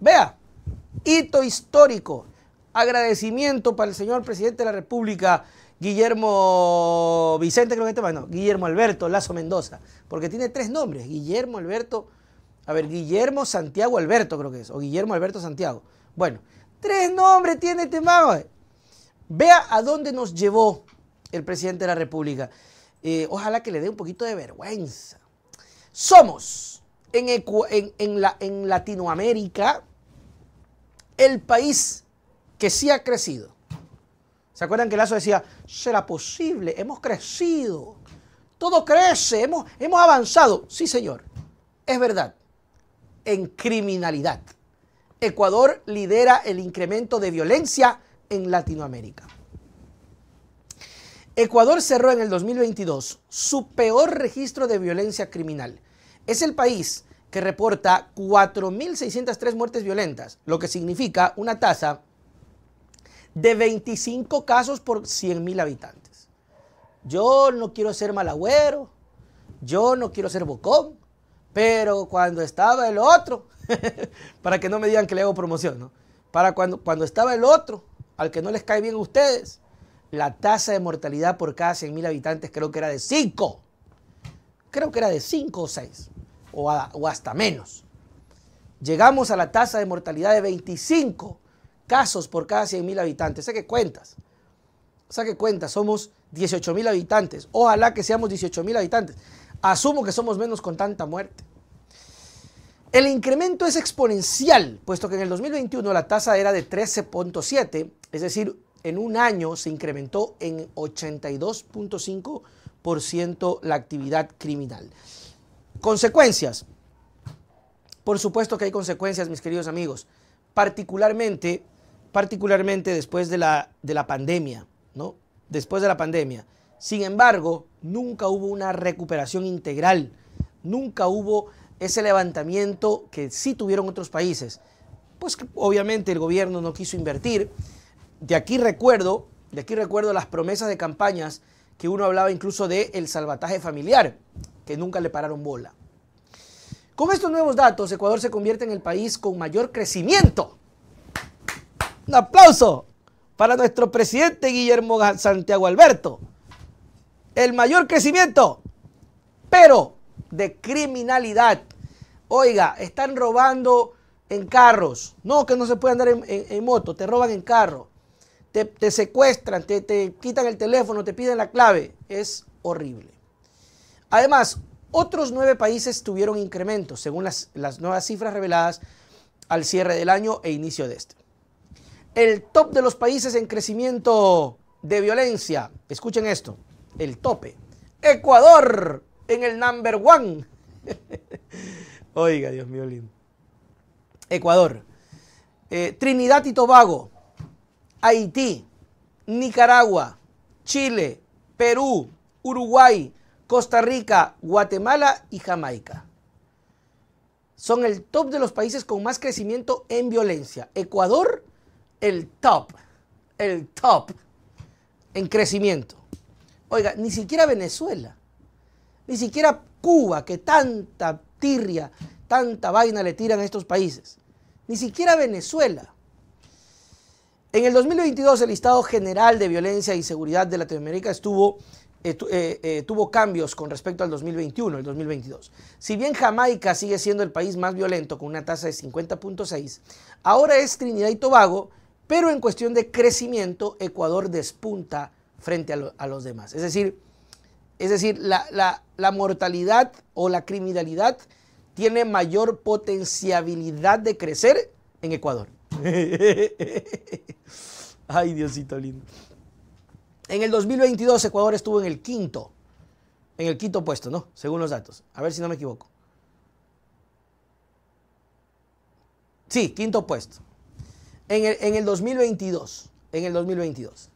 Vea, hito histórico. Agradecimiento para el señor presidente de la República, Guillermo Vicente, creo que este no, Guillermo Alberto Lazo Mendoza, porque tiene tres nombres. Guillermo Alberto, a ver, Guillermo Santiago Alberto, creo que es, o Guillermo Alberto Santiago. Bueno, tres nombres tiene este mago. Vea a dónde nos llevó el presidente de la República. Eh, ojalá que le dé un poquito de vergüenza. Somos en, en, la, en Latinoamérica el país que sí ha crecido. ¿Se acuerdan que Lazo decía, será posible, hemos crecido, todo crece, hemos, avanzado? Sí, señor, es verdad, en criminalidad. Ecuador lidera el incremento de violencia en Latinoamérica. Ecuador cerró en el 2022 su peor registro de violencia criminal. Es el país que reporta 4.603 muertes violentas, lo que significa una tasa de 25 casos por 100.000 habitantes. Yo no quiero ser malagüero, yo no quiero ser bocón, pero cuando estaba el otro, para que no me digan que le hago promoción, ¿no? Para cuando, cuando estaba el otro, al que no les cae bien a ustedes, la tasa de mortalidad por cada 100.000 habitantes creo que era de 5. Creo que era de 5 o 6 o, hasta menos. Llegamos a la tasa de mortalidad de 25 casos por cada 100.000 habitantes. sé que cuentas. Saque cuentas. Somos 18.000 habitantes. Ojalá que seamos 18.000 habitantes. Asumo que somos menos con tanta muerte. El incremento es exponencial, puesto que en el 2021 la tasa era de 13.7, es decir, en un año se incrementó en 82.5% la actividad criminal. Consecuencias. Por supuesto que hay consecuencias, mis queridos amigos, particularmente, particularmente después de la, de la pandemia, ¿no? Después de la pandemia. Sin embargo, nunca hubo una recuperación integral, nunca hubo ese levantamiento que sí tuvieron otros países. Pues obviamente el gobierno no quiso invertir. De aquí recuerdo, de aquí recuerdo las promesas de campañas que uno hablaba incluso de el salvataje familiar, que nunca le pararon bola. Con estos nuevos datos, Ecuador se convierte en el país con mayor crecimiento. Un aplauso para nuestro presidente Guillermo Santiago Alberto. El mayor crecimiento, pero de criminalidad. Oiga, están robando en carros. No, que no se puede andar en, moto, te roban en carro. Te, secuestran, te quitan el teléfono, te piden la clave. Es horrible. Además, otros nueve países tuvieron incrementos, según las, nuevas cifras reveladas al cierre del año e inicio de este. El top de los países en crecimiento de violencia, escuchen esto, el tope. Ecuador en el number one. Oiga, Dios mío lindo. Ecuador, eh, Trinidad y Tobago, Haití, Nicaragua, Chile, Perú, Uruguay, Costa Rica, Guatemala y Jamaica. Son el top de los países con más crecimiento en violencia. Ecuador, el top, el top en crecimiento. Oiga, ni siquiera Venezuela, ni siquiera Cuba, que tanta tirria, tanta vaina le tiran a estos países, ni siquiera Venezuela. En el 2022 el listado general de violencia y e seguridad de Latinoamérica estuvo eh, eh, tuvo cambios con respecto al 2021, el 2022. Si bien Jamaica sigue siendo el país más violento con una tasa de 50.6, ahora es Trinidad y Tobago, pero en cuestión de crecimiento, Ecuador despunta frente a, los demás. Es decir, es decir la, la mortalidad o la criminalidad tiene mayor potenciabilidad de crecer en Ecuador. Ay, Diosito lindo. En el 2022 Ecuador estuvo en el quinto, en el quinto puesto, ¿no? Según los datos. A ver si no me equivoco. Sí, quinto puesto. En el, 2022, en el 2022.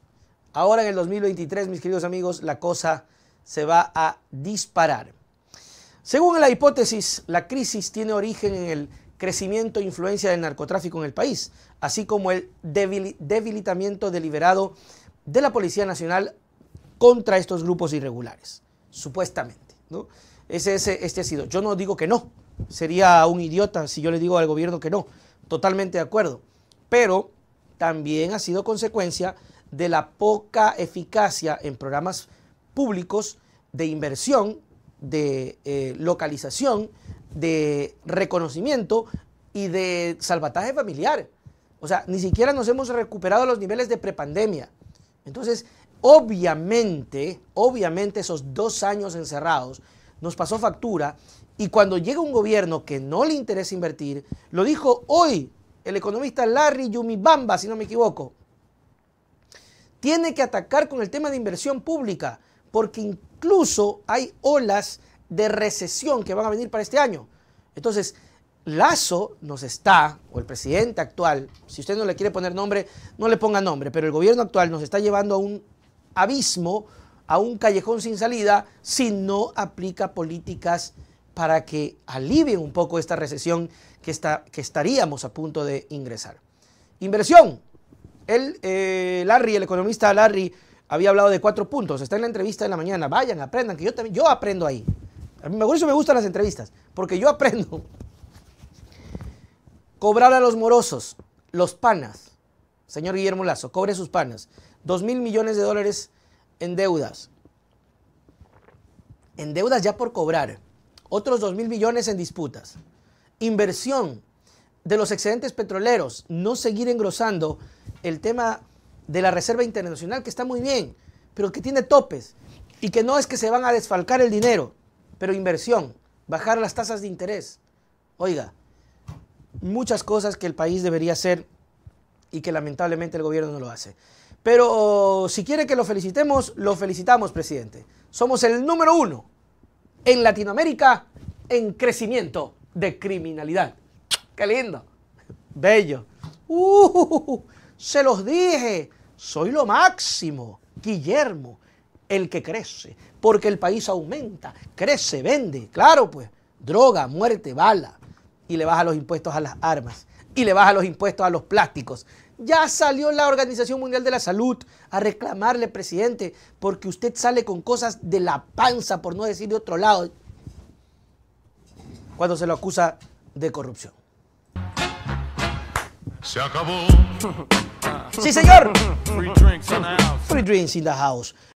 Ahora en el 2023, mis queridos amigos, la cosa se va a disparar. Según la hipótesis, la crisis tiene origen en el crecimiento e influencia del narcotráfico en el país, así como el debilitamiento deliberado de la Policía Nacional contra estos grupos irregulares, supuestamente. ¿no? Ese, este ha sido. Yo no digo que no, sería un idiota si yo le digo al gobierno que no, totalmente de acuerdo, pero también ha sido consecuencia de la poca eficacia en programas públicos de inversión, de eh, localización, de reconocimiento y de salvataje familiar. O sea, ni siquiera nos hemos recuperado a los niveles de prepandemia. Entonces, obviamente, obviamente esos dos años encerrados nos pasó factura y cuando llega un gobierno que no le interesa invertir, lo dijo hoy el economista Larry Yumibamba, si no me equivoco, tiene que atacar con el tema de inversión pública, porque incluso hay olas de recesión que van a venir para este año. Entonces, Lazo nos está, o el presidente actual, si usted no le quiere poner nombre, no le ponga nombre, pero el gobierno actual nos está llevando a un abismo, a un callejón sin salida, si no aplica políticas para que alivien un poco esta recesión que, está, que estaríamos a punto de ingresar. Inversión. El, eh, Larry, el economista Larry, había hablado de cuatro puntos. Está en la entrevista de la mañana. Vayan, aprendan, que yo también, yo aprendo ahí. A mí me gusta, me gustan las entrevistas, porque yo aprendo. Cobrar a los morosos, los panas. Señor Guillermo Lazo, cobre sus panas. Dos mil millones de dólares en deudas. En deudas ya por cobrar. Otros dos mil millones en disputas. Inversión de los excedentes petroleros. No seguir engrosando el tema de la Reserva Internacional, que está muy bien, pero que tiene topes. Y que no es que se van a desfalcar el dinero, pero inversión, bajar las tasas de interés. Oiga, muchas cosas que el país debería hacer y que lamentablemente el gobierno no lo hace. Pero si quiere que lo felicitemos, lo felicitamos, presidente. Somos el número uno en Latinoamérica en crecimiento de criminalidad. ¡Qué lindo! Bello. Uh, se los dije, soy lo máximo, Guillermo, el que crece, porque el país aumenta, crece, vende, claro pues, droga, muerte, bala y le baja los impuestos a las armas y le baja los impuestos a los plásticos. Ya salió la Organización Mundial de la Salud a reclamarle, presidente, porque usted sale con cosas de la panza, por no decir de otro lado, cuando se lo acusa de corrupción. Se acabó. sí, señor. Free in the house. Free drinks in the house.